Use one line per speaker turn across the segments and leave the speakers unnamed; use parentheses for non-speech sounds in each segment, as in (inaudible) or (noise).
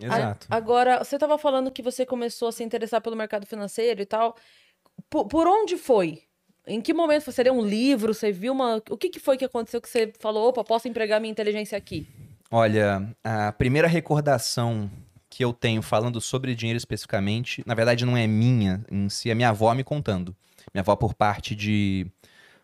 Exato. A, agora, você estava falando que você começou a se interessar pelo mercado financeiro e tal. Por, por onde foi? Em que momento você leu um livro? Você viu uma. O que, que foi que aconteceu que você falou, opa, posso empregar minha inteligência aqui? Olha, a primeira recordação que eu tenho falando sobre dinheiro especificamente, na verdade não é minha em si, é minha avó me contando. Minha avó, por parte de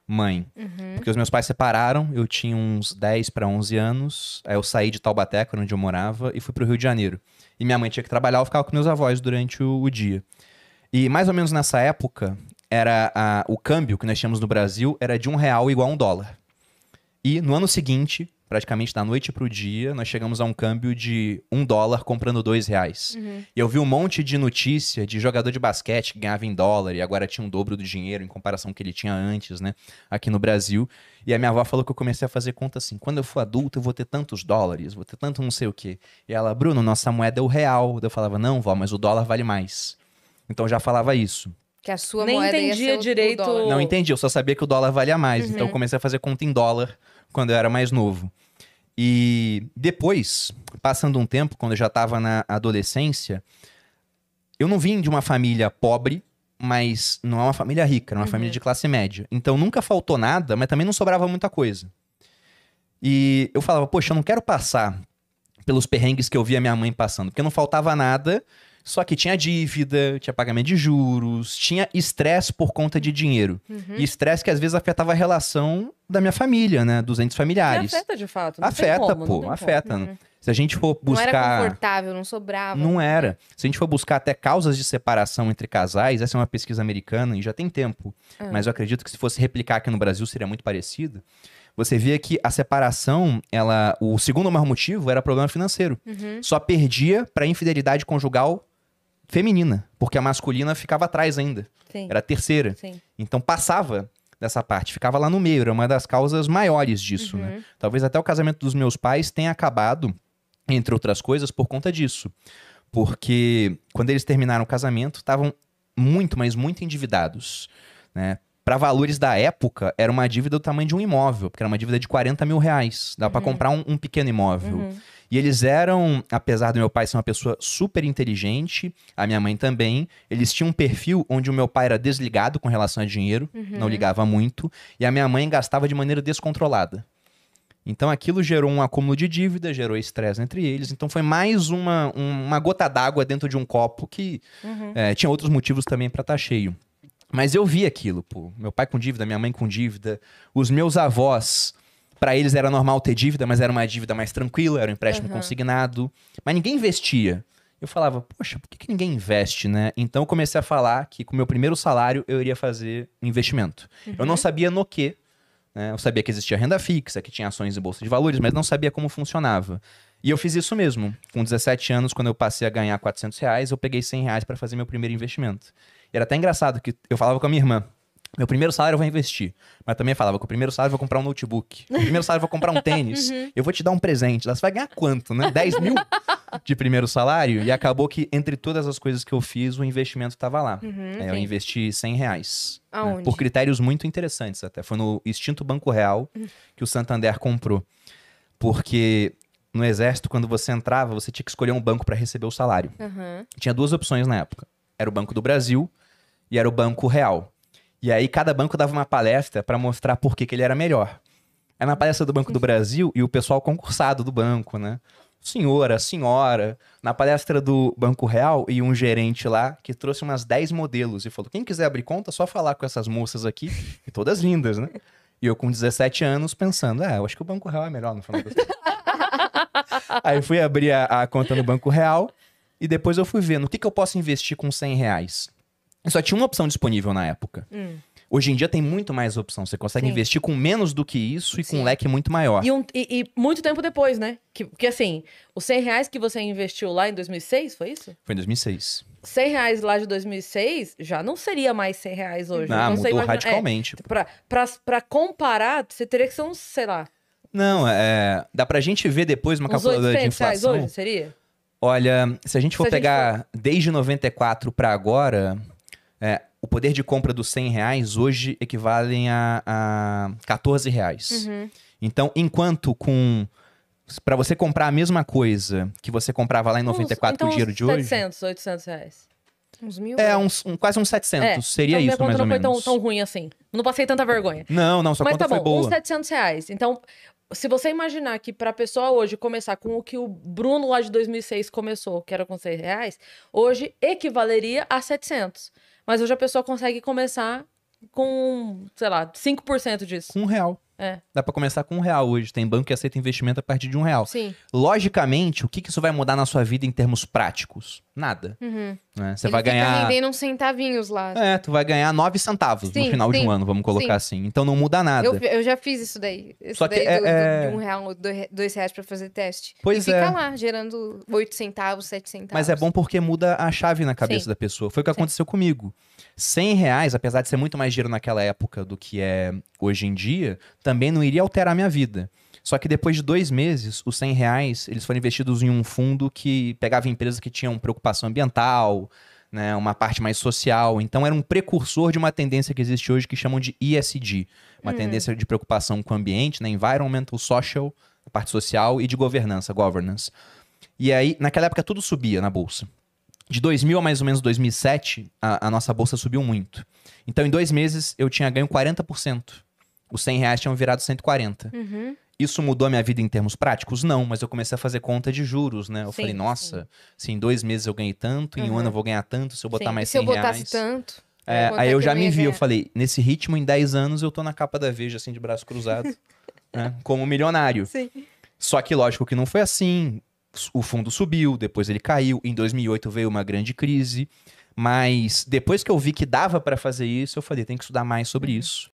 mãe. Uhum. Porque os meus pais separaram, eu tinha uns 10 para 11 anos. Aí eu saí de Taubaté, onde eu morava, e fui pro Rio de Janeiro. E minha mãe tinha que trabalhar, eu ficava com meus avós durante o, o dia. E mais ou menos nessa época, era a, o câmbio que nós tínhamos no Brasil era de um real igual a um dólar. E no ano seguinte, praticamente da noite para o dia, nós chegamos a um câmbio de um dólar comprando dois reais. Uhum. E eu vi um monte de notícia de jogador de basquete que ganhava em dólar e agora tinha um dobro do dinheiro em comparação com que ele tinha antes, né? Aqui no Brasil. E a minha avó falou que eu comecei a fazer conta assim: quando eu for adulto, eu vou ter tantos dólares, vou ter tanto não sei o quê. E ela, Bruno, nossa moeda é o real. Eu falava, não, vó, mas o dólar vale mais. Então eu já falava isso. Que a sua Nem moeda entendia direito. Não entendi, eu só sabia que o dólar valia mais. Uhum. Então eu uhum. comecei a fazer conta em dólar quando eu era mais novo. E depois, passando um tempo, quando eu já estava na adolescência, eu não vim de uma família pobre, mas não é uma família rica, era uma uhum. família de classe média. Então nunca faltou nada, mas também não sobrava muita coisa. E eu falava, poxa, eu não quero passar pelos perrengues que eu via minha mãe passando, porque não faltava nada só que tinha dívida, tinha pagamento de juros, tinha estresse por conta de dinheiro. Uhum. E estresse que às vezes afetava a relação da minha família, né? Dos entes familiares. E afeta de fato. Não afeta, como, pô, afeta. Né? Uhum. Se a gente for buscar. Não era confortável, não sobrava. Não era. Se a gente for buscar até causas de separação entre casais, essa é uma pesquisa americana e já tem tempo. Uhum. Mas eu acredito que se fosse replicar aqui no Brasil seria muito parecido você via que a separação, ela, o segundo maior motivo era problema financeiro. Uhum. Só perdia para infidelidade conjugal feminina, porque a masculina ficava atrás ainda. Sim. Era a terceira. Sim. Então passava dessa parte, ficava lá no meio, era uma das causas maiores disso, né? uhum. né? Talvez até o casamento dos meus pais tenha acabado, entre outras coisas, por conta disso. Porque quando eles terminaram o casamento, estavam muito, mas muito endividados, né? para valores da época, era uma dívida do tamanho de um imóvel, porque era uma dívida de 40 mil reais. Dá uhum. para comprar um, um, pequeno imóvel. Uhum. E eles eram, apesar do meu pai ser uma pessoa super inteligente, a minha mãe também, eles tinham um perfil onde o meu pai era desligado com relação a dinheiro, uhum. não ligava muito, e a minha mãe gastava de maneira descontrolada. Então aquilo gerou um acúmulo de dívida, gerou estresse entre eles. Então foi mais uma, uma gota d'água dentro de um copo que é, tinha outros motivos também para estar tá cheio. Mas eu vi aquilo, pô. Meu pai com dívida, minha mãe com dívida, os meus avós. Para eles era normal ter dívida, mas era uma dívida mais tranquila, era um empréstimo uhum. consignado. Mas ninguém investia. Eu falava, poxa, por que, que ninguém investe, né? Então eu comecei a falar que com o meu primeiro salário eu iria fazer um investimento. Uhum. Eu não uhum. sabia no que. Né? Eu sabia que existia renda fixa, que tinha ações e bolsa de valores, mas não sabia como funcionava. E eu fiz isso mesmo. Com 17 anos, quando eu passei a ganhar 400 reais, eu peguei 100 reais para fazer meu primeiro investimento. Era até engraçado que eu falava com a minha irmã. Meu primeiro salário eu vou investir. Mas também falava que o primeiro salário eu vou comprar um notebook. O primeiro salário eu vou comprar um tênis. (laughs) uhum. Eu vou te dar um presente. você vai ganhar quanto, né? 10 mil de primeiro salário? E acabou que, entre todas as coisas que eu fiz, o investimento estava lá. Uhum, é, eu investi 100 reais. Né? Por critérios muito interessantes até. Foi no extinto Banco Real hum. que o Santander comprou. Porque no exército, quando você entrava, você tinha que escolher um banco para receber o salário. Uhum. Tinha duas opções na época. Era o Banco do Brasil e era o Banco Real. E aí cada banco dava uma palestra para mostrar por que, que ele era melhor. É na palestra do Banco do Brasil e o pessoal concursado do banco, né? Senhora, senhora, na palestra do Banco Real e um gerente lá que trouxe umas 10 modelos e falou: quem quiser abrir conta, só falar com essas moças aqui, e todas lindas, né? E eu com 17 anos pensando, ah, eu acho que o Banco Real é melhor no final das (laughs) Aí fui abrir a, a, conta no Banco Real e depois eu fui vendo o que, que eu posso investir com 100 reais. Só tinha uma opção disponível na época. Hum. Hoje em dia tem muito mais opção. Você consegue Sim. investir com menos do que isso e Sim. com um leque muito maior. E, um, e, e, muito tempo depois, né? Que, porque assim, os 100 reais que você investiu lá em 2006, foi isso? Foi em 2006. 100 reais lá de 2006 já não seria mais 100 reais hoje. Ah, não, mudou imagina... É, radicalmente. É, pra, pra, pra comparar, você teria que ser uns, sei lá... Não, é... Dá pra gente ver depois uma calculadora de inflação. hoje, seria? Olha, se a gente for se pegar gente for... desde 94 para agora... É, o poder de compra dos 100 reais hoje equivalem a, a 14 reais. Uhum. Então, enquanto com para você comprar a mesma coisa que você comprava lá em 94 uns, então, com o então dinheiro de 700, hoje... 700, 800 reais. Uns mil? É, uns, um, quase uns 700. É, Seria então isso, mais ou menos. não foi tão, tão ruim assim. Não passei tanta vergonha. Não, não, sua Mas conta tá bom, foi boa. uns 700 reais. Então, se você imaginar que para a pessoa hoje começar com o que o Bruno lá de 2006 começou, que era com 6 reais, hoje equivaleria a 700. Mas hoje a pessoa consegue começar com, sei lá, 5% disso. Com um real. É. Dá para começar com um real hoje. Tem banco que aceita investimento a partir de um real. Sim. Logicamente, o que isso vai mudar na sua vida em termos práticos? nada. Uhum. Né? Você Ele vai ganhar. rendendo uns centavinhos lá. É, tu vai ganhar nove centavos sim, no final sim. de um ano, vamos colocar sim. assim. Então não muda nada. Eu, eu já fiz isso daí. Isso Só que daí é, do, é... de um real, dois reais pra fazer teste. Pois e é. fica lá, gerando oito centavos, sete centavos. Mas é bom porque muda a chave na cabeça da pessoa. Foi o que aconteceu comigo. cem reais, apesar de ser muito mais dinheiro naquela época do que é hoje em dia, também não iria alterar a minha vida. Só que depois de dois meses, os 100 reais, eles foram investidos em um fundo que pegava empresas que tinham preocupação preocupação ambiental, né, uma parte mais social. Então era um precursor de uma tendência que existe hoje que chamam de ESG, uma hum. tendência de preocupação com o ambiente, né, environmental, social, a parte social e de governança, governance. E aí, naquela época tudo subia na bolsa. De 2000 a mais ou menos 2007, a, a nossa bolsa subiu muito. Então, em dois meses, eu tinha ganho 40% os 100 reais tinham virado 140. Uhum. Isso mudou a minha vida em termos práticos? Não, mas eu comecei a fazer conta de juros, né? Eu sim, falei, nossa, sim. se em dois meses eu ganhei tanto, uhum. em um ano uhum. eu vou ganhar tanto, se eu botar sim. mais 100 reais... se eu botasse reais, tanto... É, eu aí eu já me vi, ganhar. eu né? falei, nesse ritmo, em 10 anos, eu tô na capa da Veja, assim, de braço cruzado, (laughs) né? Como milionário. Sim. Só que, lógico que não foi assim. O fundo subiu, depois ele caiu. Em 2008 veio uma grande crise. Mas depois que eu vi que dava para fazer isso, eu falei, tem que estudar mais sobre uhum. isso.